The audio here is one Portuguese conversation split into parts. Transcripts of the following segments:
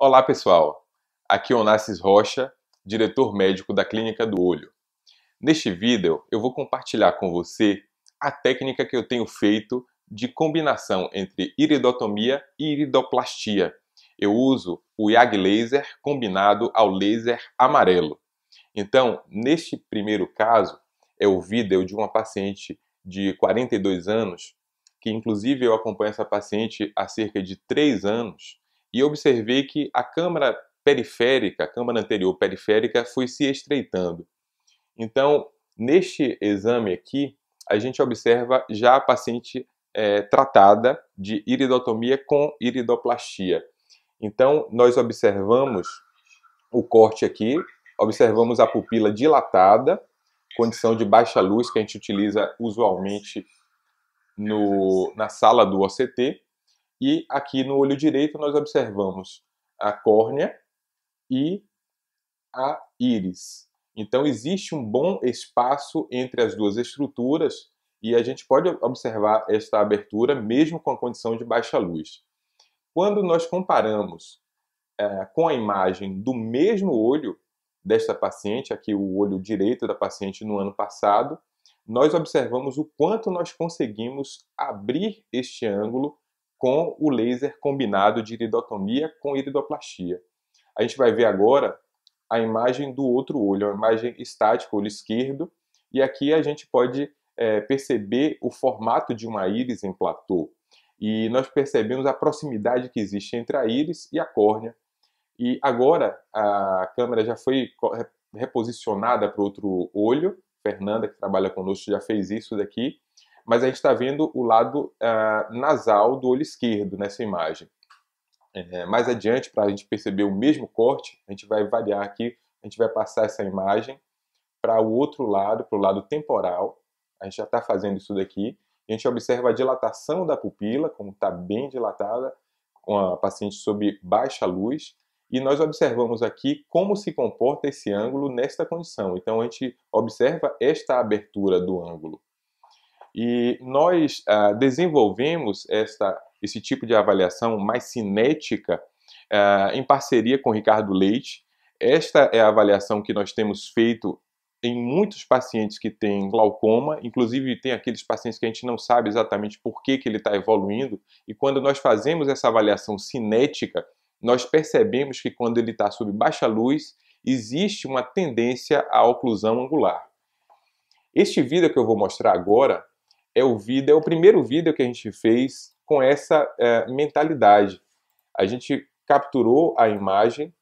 Olá, pessoal. Aqui é Onassis Rocha, diretor médico da Clínica do Olho. Neste vídeo, eu vou compartilhar com você a técnica que eu tenho feito de combinação entre iridotomia e iridoplastia. Eu uso o YAG laser combinado ao laser amarelo. Então, neste primeiro caso, é o vídeo de uma paciente de 42 anos, que inclusive eu acompanho essa paciente há cerca de 3 anos, e observei que a câmara periférica, a câmara anterior periférica, foi se estreitando. Então, neste exame aqui, a gente observa já a paciente é, tratada de iridotomia com iridoplastia. Então, nós observamos o corte aqui, observamos a pupila dilatada, condição de baixa luz que a gente utiliza usualmente no, na sala do OCT. E aqui no olho direito nós observamos a córnea e a íris. Então existe um bom espaço entre as duas estruturas e a gente pode observar esta abertura mesmo com a condição de baixa luz. Quando nós comparamos é, com a imagem do mesmo olho desta paciente, aqui o olho direito da paciente no ano passado, nós observamos o quanto nós conseguimos abrir este ângulo com o laser combinado de iridotomia com iridoplastia. A gente vai ver agora a imagem do outro olho, a imagem estática, olho esquerdo, e aqui a gente pode é, perceber o formato de uma íris em platô. E nós percebemos a proximidade que existe entre a íris e a córnea. E agora a câmera já foi reposicionada para outro olho. Fernanda, que trabalha conosco, já fez isso daqui mas a gente está vendo o lado uh, nasal do olho esquerdo nessa imagem. É, mais adiante, para a gente perceber o mesmo corte, a gente vai variar aqui, a gente vai passar essa imagem para o outro lado, para o lado temporal. A gente já está fazendo isso daqui. A gente observa a dilatação da pupila, como está bem dilatada, com a paciente sob baixa luz. E nós observamos aqui como se comporta esse ângulo nesta condição. Então, a gente observa esta abertura do ângulo. E nós ah, desenvolvemos esta esse tipo de avaliação mais cinética ah, em parceria com o Ricardo Leite. Esta é a avaliação que nós temos feito em muitos pacientes que têm glaucoma, inclusive tem aqueles pacientes que a gente não sabe exatamente por que, que ele está evoluindo, e quando nós fazemos essa avaliação cinética, nós percebemos que quando ele está sob baixa luz, existe uma tendência à oclusão angular. Este vídeo que eu vou mostrar agora é o vídeo, é o primeiro vídeo que a gente fez com essa é, mentalidade. A gente capturou a imagem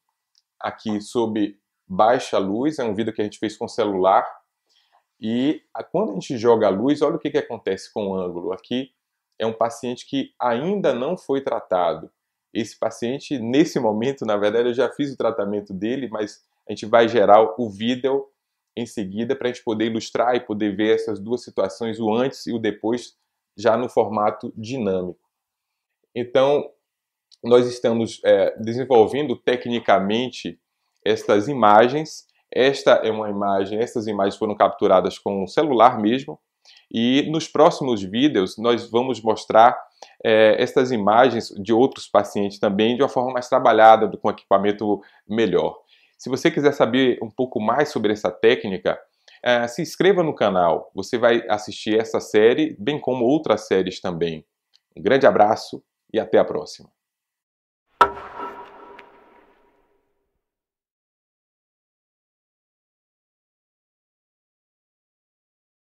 aqui sob baixa luz, é um vídeo que a gente fez com celular. E a, quando a gente joga a luz, olha o que, que acontece com o ângulo. Aqui é um paciente que ainda não foi tratado. Esse paciente, nesse momento, na verdade, eu já fiz o tratamento dele, mas a gente vai gerar o vídeo em seguida para a gente poder ilustrar e poder ver essas duas situações, o antes e o depois, já no formato dinâmico. Então, nós estamos é, desenvolvendo tecnicamente estas imagens. Esta é uma imagem, essas imagens foram capturadas com o um celular mesmo. E nos próximos vídeos nós vamos mostrar é, estas imagens de outros pacientes também de uma forma mais trabalhada, com equipamento melhor. Se você quiser saber um pouco mais sobre essa técnica, uh, se inscreva no canal. Você vai assistir essa série, bem como outras séries também. Um grande abraço e até a próxima.